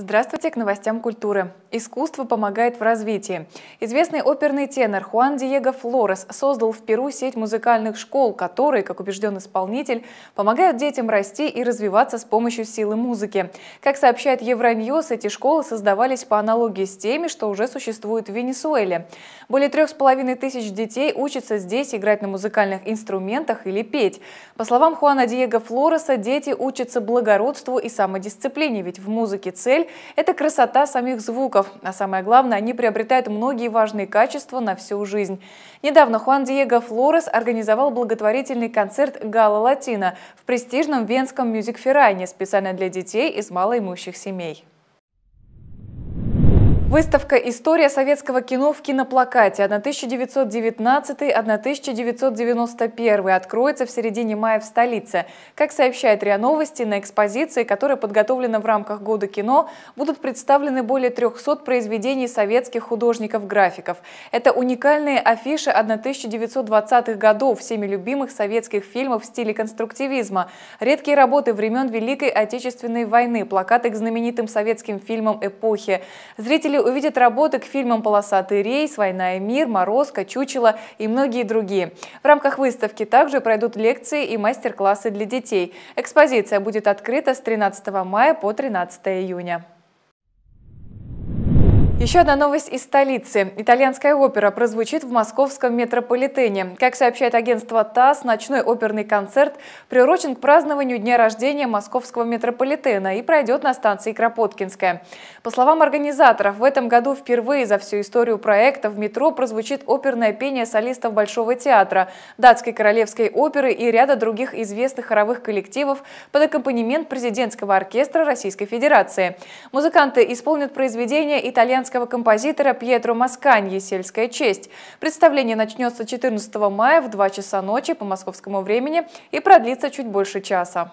Здравствуйте, к новостям культуры. Искусство помогает в развитии. Известный оперный тенор Хуан Диего Флорес создал в Перу сеть музыкальных школ, которые, как убежден исполнитель, помогают детям расти и развиваться с помощью силы музыки. Как сообщает Евроньюз, эти школы создавались по аналогии с теми, что уже существуют в Венесуэле. Более трех с половиной тысяч детей учатся здесь играть на музыкальных инструментах или петь. По словам Хуана Диего Флореса, дети учатся благородству и самодисциплине, ведь в музыке цель это красота самих звуков, а самое главное, они приобретают многие важные качества на всю жизнь. Недавно Хуан Диего Флорес организовал благотворительный концерт «Гала Латина» в престижном венском мюзик-ферайне специально для детей из малоимущих семей. Выставка «История советского кино в киноплакате» 1919-1991 откроется в середине мая в столице. Как сообщает РИА Новости, на экспозиции, которая подготовлена в рамках Года кино, будут представлены более 300 произведений советских художников-графиков. Это уникальные афиши 1920-х годов всеми любимых советских фильмов в стиле конструктивизма, редкие работы времен Великой Отечественной войны, плакаты к знаменитым советским фильмам эпохи. Зрители зрители увидят работы к фильмам «Полосатый рейс», «Война и мир», «Морозко», «Чучело» и многие другие. В рамках выставки также пройдут лекции и мастер-классы для детей. Экспозиция будет открыта с 13 мая по 13 июня. Еще одна новость из столицы. Итальянская опера прозвучит в московском метрополитене. Как сообщает агентство ТАСС, ночной оперный концерт приурочен к празднованию дня рождения московского метрополитена и пройдет на станции Кропоткинская. По словам организаторов, в этом году впервые за всю историю проекта в метро прозвучит оперное пение солистов Большого театра, датской королевской оперы и ряда других известных хоровых коллективов под аккомпанемент президентского оркестра Российской Федерации. Музыканты исполнят произведения итальянского итальянского композитора Пьетро Масканьи «Сельская честь». Представление начнется 14 мая в 2 часа ночи по московскому времени и продлится чуть больше часа.